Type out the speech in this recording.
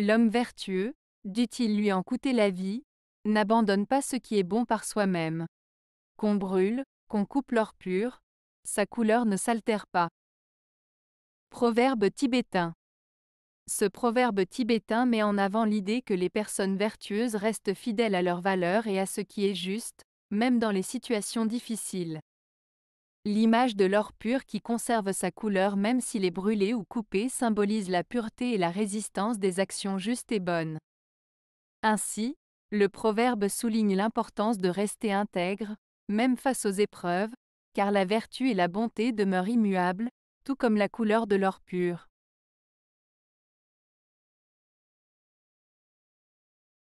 L'homme vertueux, dut il lui en coûter la vie, n'abandonne pas ce qui est bon par soi-même. Qu'on brûle, qu'on coupe l'or pur, sa couleur ne s'altère pas. Proverbe tibétain. Ce proverbe tibétain met en avant l'idée que les personnes vertueuses restent fidèles à leurs valeurs et à ce qui est juste, même dans les situations difficiles. L'image de l'or pur qui conserve sa couleur même s'il est brûlé ou coupé symbolise la pureté et la résistance des actions justes et bonnes. Ainsi, le proverbe souligne l'importance de rester intègre, même face aux épreuves, car la vertu et la bonté demeurent immuables, tout comme la couleur de l'or pur.